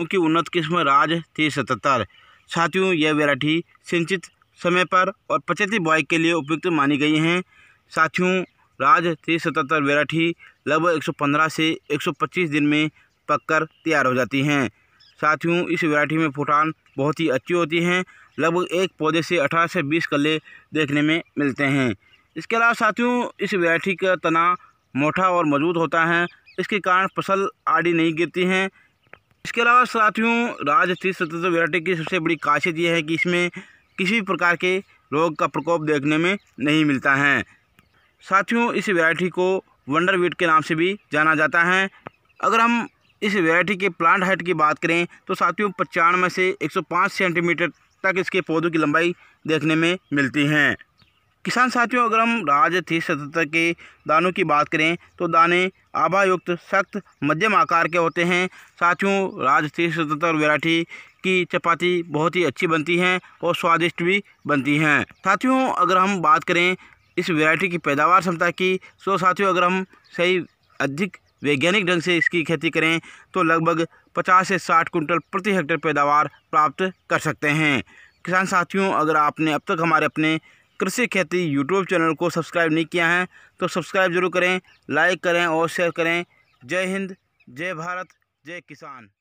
गेहूं की उन्नत किस्म राज थी सतहत्तर साथियों यह वेराठी सिंचित समय पर और पचहत्तर बॉय के लिए उपयुक्त मानी गई हैं साथियों राज थी सतहत्तर वेराठी लगभग 115 से 125 दिन में पककर तैयार हो जाती हैं साथियों इस वेराठी में फुटान बहुत ही अच्छी होती हैं लगभग एक पौधे से अठारह से बीस कले देखने में मिलते हैं इसके अलावा साथियों इस वेराठी का तना मोटा और मजबूत होता है इसके कारण फसल आड़ी नहीं गिरती हैं इसके अलावा साथियों राजस्थान स्वतंत्र वैरायटी की सबसे बड़ी खासियत यह है कि इसमें किसी भी प्रकार के रोग का प्रकोप देखने में नहीं मिलता है साथियों इस वैरायटी को वंडर वीट के नाम से भी जाना जाता है अगर हम इस वैरायटी के प्लांट हाइट की बात करें तो साथियों पचानवे से 105 सेंटीमीटर तक इसके पौधों की लंबाई देखने में मिलती हैं किसान साथियों अगर हम राज्य थी सतहत्तर के दानों की बात करें तो दाने आभायुक्त सख्त मध्यम आकार के होते हैं साथियों राज्य थी सतहत्तर वेराठी की चपाती बहुत ही अच्छी बनती हैं और स्वादिष्ट भी बनती हैं साथियों अगर हम बात करें इस वैरायटी की पैदावार क्षमता की तो साथियों अगर हम सही अधिक वैज्ञानिक ढंग से इसकी खेती करें तो लगभग पचास से साठ कुंटल प्रति हेक्टेयर पैदावार प्राप्त कर सकते हैं किसान साथियों अगर आपने अब तक हमारे अपने कृषि खेती यूट्यूब चैनल को सब्सक्राइब नहीं किया है तो सब्सक्राइब जरूर करें लाइक करें और शेयर करें जय हिंद जय भारत जय किसान